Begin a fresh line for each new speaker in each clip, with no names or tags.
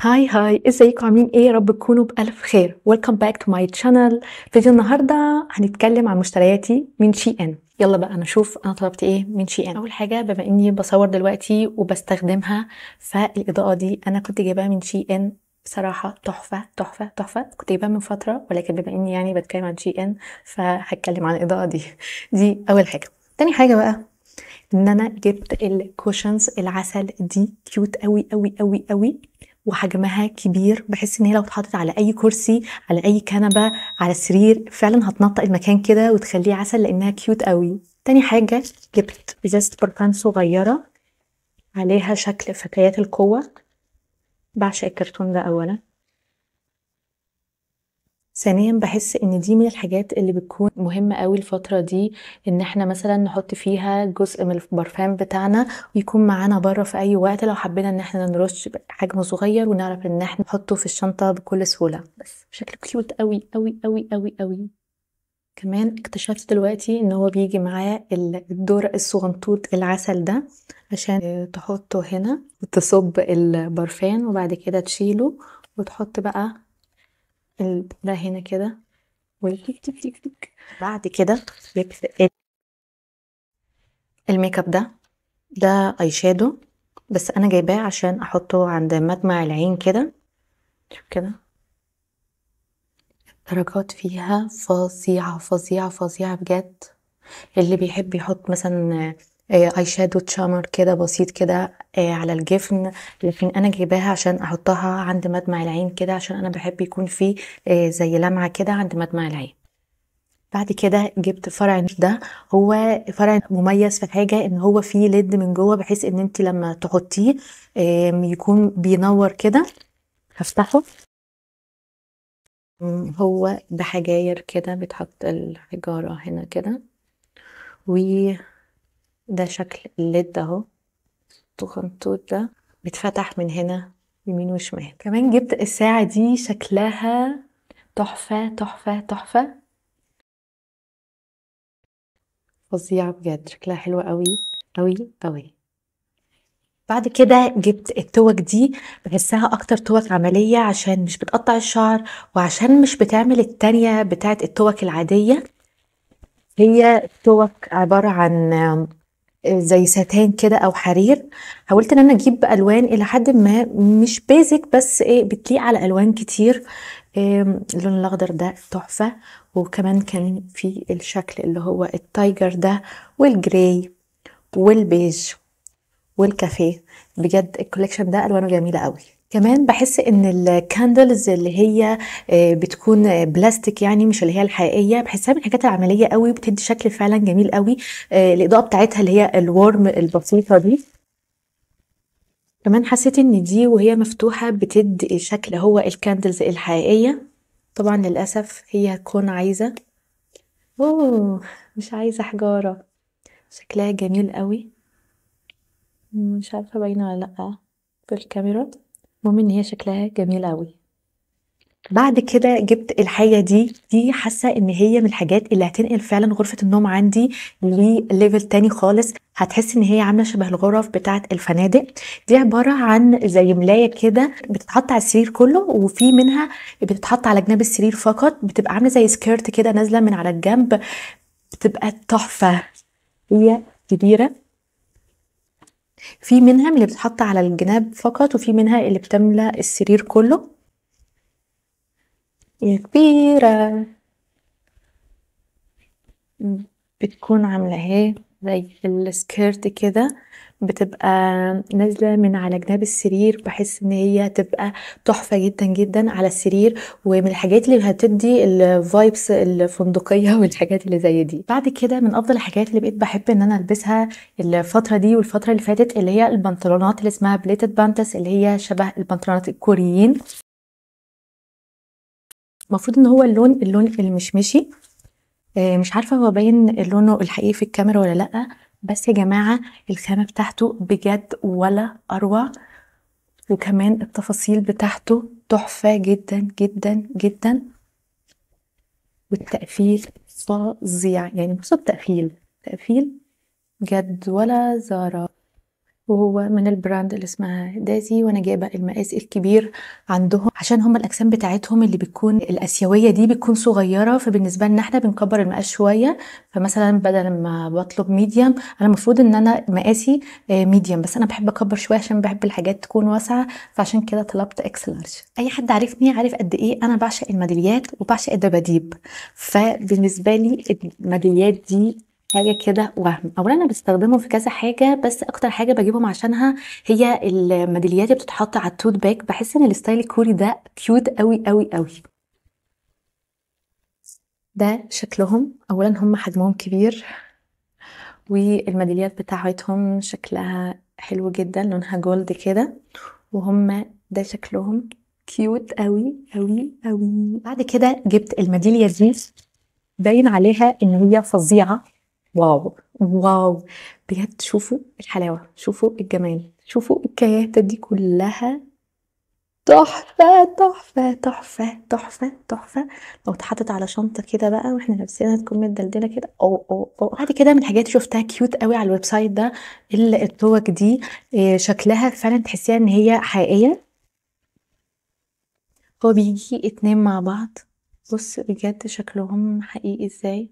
هاي هاي ازيكم عاملين ايه رب تكونوا بالف خير ويلكم باك تو ماي تشانل فيديو النهارده هنتكلم عن مشترياتي من شي ان يلا بقى نشوف انا طلبت ايه من شي ان اول حاجه بما اني بصور دلوقتي وبستخدمها فالاضاءه دي انا كنت جايباها من شي ان بصراحة تحفة تحفة تحفة كنت جايباها من فترة ولكن بما اني يعني بتكلم عن شي ان فهتكلم عن الاضاءة دي دي اول حاجة تاني حاجة بقى ان انا جبت الكوشنز العسل دي كيوت قوي قوي قوي قوي وحجمها كبير بحس ان هي لو اتحطت على اي كرسي على اي كنبه على سرير فعلا هتنطق المكان كده وتخليه عسل لانها كيوت قوي تاني حاجه جبت ازازه برفان صغيره عليها شكل فتيات القوه بعشق الكرتون ده اولا ثانيا بحس ان دي من الحاجات اللي بتكون مهمه قوي الفتره دي ان احنا مثلا نحط فيها جزء من البرفان بتاعنا ويكون معانا بره في اي وقت لو حبينا ان احنا نرش حجم صغير ونعرف ان احنا نحطه في الشنطه بكل سهوله بس بشكل كيوت قوي قوي قوي قوي قوي كمان اكتشفت دلوقتي ان هو بيجي معاه الدور الصغنطوط العسل ده عشان تحطه هنا وتصب البرفان وبعد كده تشيله وتحط بقى ده هنا كده والتك تيك تيك تيك بعد كده الميك اب ده ده اي شادو بس انا جايباه عشان احطه عند مدمع العين كده شوف كده درجات فيها فظيعة فظيعة فظيعة بجد اللي بيحب يحط مثلا اي شادو تشامر كده بسيط كده آه، على الجفن لكن انا جايباها عشان احطها عند مدمع العين كده عشان انا بحب يكون فيه آه، زي لمعه كده عند مدمع العين بعد كده جبت فرع ده هو فرع مميز في حاجه ان هو فيه ليد من جوه بحيث ان انت لما تحطيه يكون بينور كده هفتحه هو بحجاير كده بتحط الحجاره هنا كده و ده شكل الليد اهو التخنطوط ده بيتفتح من هنا يمين وشمال كمان جبت الساعة دي شكلها تحفة تحفة تحفة فظيعة بجد شكلها حلوة قوي قوي قوي بعد كده جبت التوك دي بحسها اكتر توك عملية عشان مش بتقطع الشعر وعشان مش بتعمل التانية بتاعت التوك العادية هي توك عبارة عن زي ستان كده او حرير حاولت ان انا اجيب الوان الى حد ما مش بيزك بس ايه بتليق على الوان كتير اللون الاخضر ده تحفه وكمان كان في الشكل اللي هو التايجر ده والجراي والبيج والكافيه بجد الكوليكشن ده الوانه جميله قوي كمان بحس ان الكاندلز اللي هي آه، بتكون بلاستيك آه، يعني مش اللي هي الحقيقيه بحسها من الحاجات العمليه قوي وبتدي شكل فعلا جميل قوي آه، الاضاءه بتاعتها اللي هي الورم البسيطه دي كمان حسيت ان دي وهي مفتوحه بتدي شكل هو الكاندلز الحقيقيه طبعا للاسف هي هتكون عايزه اوه مش عايزه حجاره شكلها جميل قوي مش عارفه باينه ولا لا في الكاميرا المهم ان هي شكلها جميل قوي بعد كده جبت الحاجه دي دي حاسه ان هي من الحاجات اللي هتنقل فعلا غرفه النوم عندي لليفل تاني خالص هتحس ان هي عامله شبه الغرف بتاعه الفنادق دي عباره عن زي ملايه كده بتتحط على السرير كله وفي منها بتتحط على جناب السرير فقط بتبقى عامله زي سكيرت كده نازله من على الجنب بتبقى تحفه هي كبيره في منها اللي بتتحط على الجناب فقط وفي منها اللي بتملى السرير كله يا كبيرة بتكون عاملة اهي زي السكيرت كده بتبقى نازله من على جناب السرير بحس ان هي تبقى تحفه جدا جدا على السرير ومن الحاجات اللي هتدي الفايبس الفندقيه والحاجات اللي زي دي بعد كده من افضل الحاجات اللي بقيت بحب ان انا البسها الفتره دي والفتره اللي فاتت اللي هي البنطلونات اللي اسمها بليتد بانتس اللي هي شبه البنطلونات الكوريين المفروض ان هو اللون اللون المشمشي آه، مش عارفه هو باين لونه الحقيقي في الكاميرا ولا لا بس يا جماعة الخامة بتاعته بجد ولا أروع وكمان التفاصيل بتاعته تحفة جدا جدا جدا والتقفيل فظيع يعني بصوا التقفيل تقفيل بجد ولا زرار وهو من البراند اللي اسمها دازي وانا جايبه المقاس الكبير عندهم عشان هم الاجسام بتاعتهم اللي بتكون الاسيويه دي بتكون صغيره فبالنسبه لنا احنا بنكبر المقاس شويه فمثلا بدل ما بطلب ميديم انا المفروض ان انا مقاسي ميديم آه، بس انا بحب اكبر شويه عشان بحب الحاجات تكون واسعه فعشان كده طلبت اكس لارج اي حد عارفني عارف قد ايه انا بعشق الميداليات وبعشق الدباديب فبالنسبه لي الميداليات دي حاجه كده وهم اولا انا بستخدمه في كذا حاجه بس اكتر حاجه بجيبهم عشانها هي الميداليات اللي بتتحط على التوت باك بحس ان الستايل الكوري ده كيوت قوي قوي قوي ده شكلهم اولا هم حجمهم كبير والميداليات بتاعتهم شكلها حلو جدا لونها جولد كده وهم ده شكلهم كيوت قوي قوي قوي بعد كده جبت الميداليه دي باين عليها ان هي فظيعه واو واو بجد شوفوا الحلاوة شوفوا الجمال شوفوا الكياتة دي كلها تحفة تحفة تحفة تحفة تحفة لو اتحطت على شنطة كده بقى واحنا لابسينها تكون متدلدلة كده او او او بعد كده من الحاجات اللي شفتها كيوت قوي على الويب سايت ده التوك دي آه، شكلها فعلا تحسيها ان هي حقيقية هو بيجي اتنين مع بعض بص بجد شكلهم حقيقي ازاي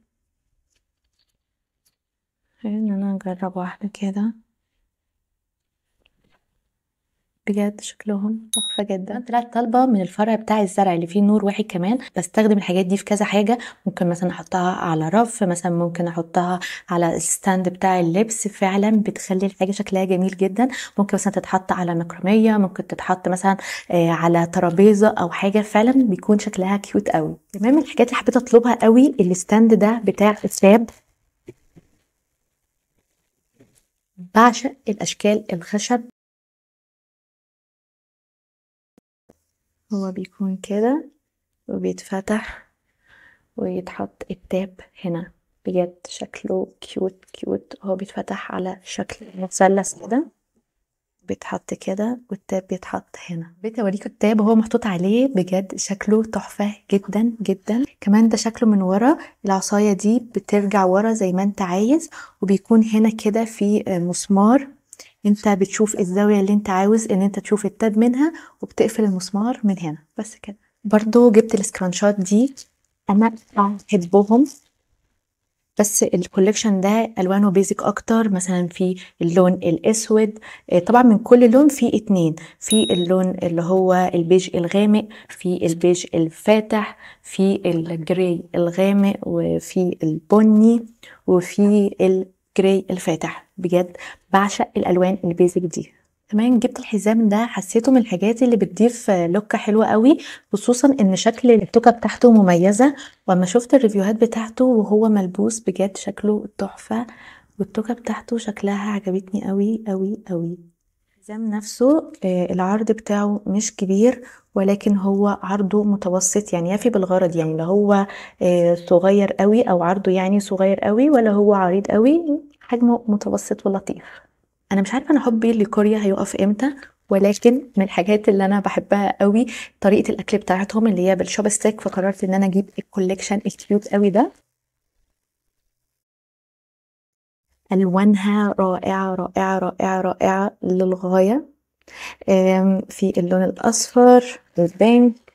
ان انا نجرب واحدة كده بجد شكلهم تحفه جدا طلعت طالبه من الفرع بتاع الزرع اللي فيه نور واحد كمان بستخدم الحاجات دي في كذا حاجه ممكن مثلا احطها على رف مثلا ممكن احطها على الستاند بتاع اللبس فعلا بتخلي الحاجه شكلها جميل جدا ممكن مثلا تتحط على مكرميه ممكن تتحط مثلا آه، على ترابيزه او حاجه فعلا بيكون شكلها كيوت قوي تمام الحاجات اللي حبيت اطلبها قوي الستاند ده بتاع الساب بعشق الأشكال الخشب هو بيكون كده وبيتفتح ويتحط التاب هنا بجد شكله كيوت كيوت هو بيتفتح على شكل مثلث كده بيتحط كده والتاب بيتحط هنا بيت اوريكم التاب وهو محطوط عليه بجد شكله تحفه جدا جدا كمان ده شكله من ورا العصايه دي بترجع ورا زي ما انت عايز وبيكون هنا كده في مسمار انت بتشوف الزاويه اللي انت عاوز ان انت تشوف التاب منها وبتقفل المسمار من هنا بس كده برضو جبت السكرانشات دي انا بحبهم بس الكوليكشن ده الوانه بيزك اكتر مثلا في اللون الاسود آه، طبعا من كل لون في اتنين في اللون اللي هو البيج الغامق في البيج الفاتح في الجراي الغامق وفي البني وفي الجراي الفاتح بجد بعشق الالوان البيزك دي كمان جبت الحزام ده حسيته من الحاجات اللي بتضيف لوكة حلوة قوي خصوصا ان شكل التوكة بتاعته مميزة وما شفت الريفيوهات بتاعته وهو ملبوس بجد شكله تحفة والتوكة بتاعته شكلها عجبتني قوي قوي قوي الحزام نفسه آه، العرض بتاعه مش كبير ولكن هو عرضه متوسط يعني يفي بالغرض يعني لا هو آه، صغير قوي او عرضه يعني صغير قوي ولا هو عريض قوي حجمه متوسط ولطيف انا مش عارفه انا حبي لكوريا هيقف امتى ولكن من الحاجات اللي انا بحبها قوي طريقه الاكل بتاعتهم اللي هي بالشوب ستيك فقررت ان انا اجيب الكوليكشن الكيوت قوي ده الوانها رائعه رائعه رائعه رائعه للغايه في اللون الاصفر البينك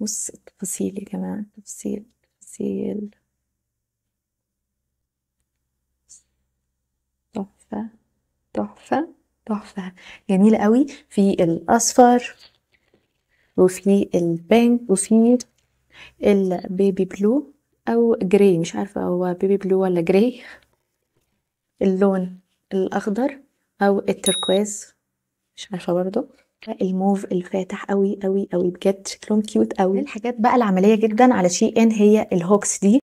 بص التفاصيل يا جماعه تفاصيل تفاصيل تحفة تحفة جميلة قوي في الأصفر وفي البينك وفي البيبي بلو أو جراي مش عارفة هو بيبي بلو ولا جراي اللون الأخضر أو التركواز مش عارفة برضو الموف الفاتح قوي قوي قوي بجد شكلهم كيوت قوي الحاجات بقى العملية جدا على شي ان هي الهوكس دي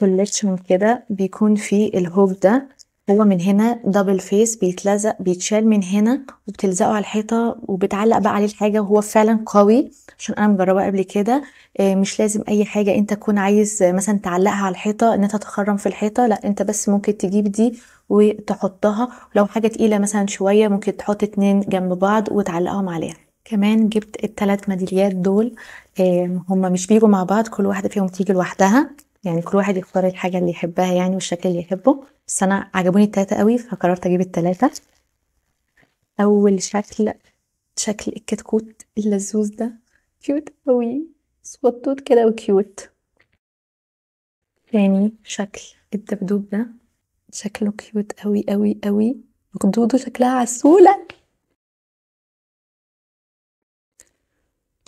كولكشن كده بيكون فيه الهوك ده هو من هنا دبل فيس بيتلزق بيتشال من هنا وبتلزقه على الحيطه وبتعلق بقى عليه الحاجه وهو فعلا قوي عشان انا مجرباه قبل كده آه، مش لازم اي حاجه انت تكون عايز مثلا تعلقها على الحيطه ان انت تخرم في الحيطه لا انت بس ممكن تجيب دي وتحطها لو حاجه تقيله مثلا شويه ممكن تحط اتنين جنب بعض وتعلقهم عليها كمان جبت التلات ميداليات دول آه، هما مش بيجوا مع بعض كل واحدة فيهم تيجي لوحدها يعني كل واحد يختار الحاجة اللي يحبها يعني والشكل اللي يحبه بس أنا عجبوني التلاتة قوي فقررت أجيب التلاتة أول شكل شكل الكتكوت اللزوز ده كيوت قوي صغنطوط كده وكيوت تاني شكل الدبدوب ده شكله كيوت قوي قوي قوي مخدوده شكلها عسولة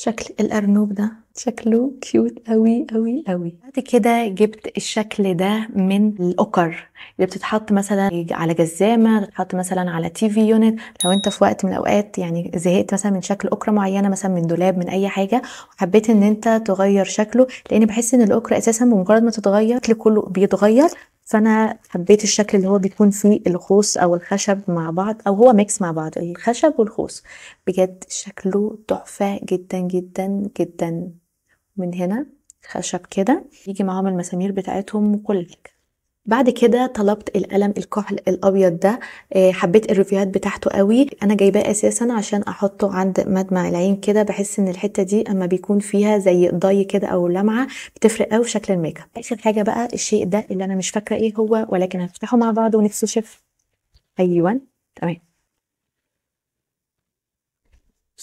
شكل الأرنوب ده شكله كيوت قوي قوي قوي بعد كده جبت الشكل ده من الاوكر اللي بتتحط مثلا على جزامه بتتحط مثلا على تي في يونت لو انت في وقت من الاوقات يعني زهقت مثلا من شكل اوكره معينه مثلا من دولاب من اي حاجه وحبيت ان انت تغير شكله لان بحس ان الاوكره اساسا بمجرد ما تتغير شكل كله بيتغير فانا حبيت الشكل اللي هو بيكون فيه الخوص او الخشب مع بعض او هو ميكس مع بعض الخشب والخوص بجد شكله تحفه جدا جدا جدا من هنا خشب كده يجي معاهم المسامير بتاعتهم وكل حاجه بعد كده طلبت القلم الكحل الابيض ده آه، حبيت الريفيوهات بتاعته قوي انا جايباه اساسا عشان احطه عند مدمع العين كده بحس ان الحته دي اما بيكون فيها زي ضي كده او لمعه بتفرق قوي في شكل الميك اب اخر حاجه بقى الشيء ده اللي انا مش فاكره ايه هو ولكن هنفتحه مع بعض ونفسه شف ايوه تمام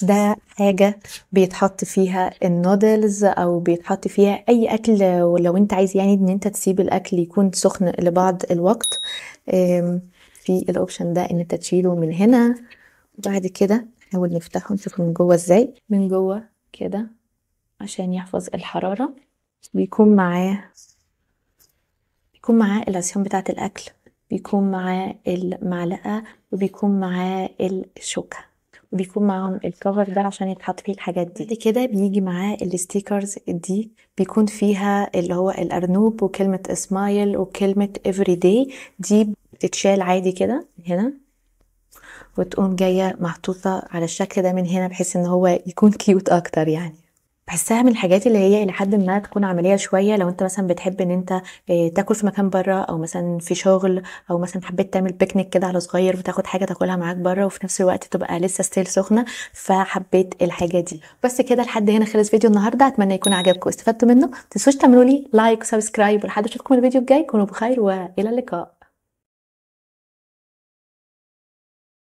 ده حاجة بيتحط فيها النودلز او بيتحط فيها اي اكل ولو انت عايز يعني ان انت تسيب الاكل يكون سخن لبعض الوقت في الاوبشن ده ان انت تشيله من هنا بعد كده نحاول نفتحه نشوف من جوه ازاي من جوه كده عشان يحفظ الحرارة بيكون معاه بيكون معاه العصيان بتاعة الاكل بيكون معاه المعلقة وبيكون معاه الشوكة بيكون معاهم الكفر ده عشان يتحط فيه الحاجات دي بعد كده بيجي معاه الستيكرز دي بيكون فيها اللي هو الارنوب وكلمه اسمايل وكلمه افري دي دي بتتشال عادي كده هنا وتقوم جايه محطوطه على الشكل ده من هنا بحيث ان هو يكون كيوت اكتر يعني بحسها من الحاجات اللي هي الى حد ما تكون عمليه شويه لو انت مثلا بتحب ان انت آه، تاكل في مكان بره او مثلا في شغل او مثلا حبيت تعمل بيكنيك كده على صغير وتاخد حاجه تاكلها معاك بره وفي نفس الوقت تبقى لسه ستيل سخنه فحبيت الحاجه دي بس كده لحد هنا خلص فيديو النهارده اتمنى يكون عجبكم واستفدتوا منه ما تنسوش تعملوا لي لايك وسبسكرايب ولحد اشوفكم الفيديو الجاي كونوا بخير والى اللقاء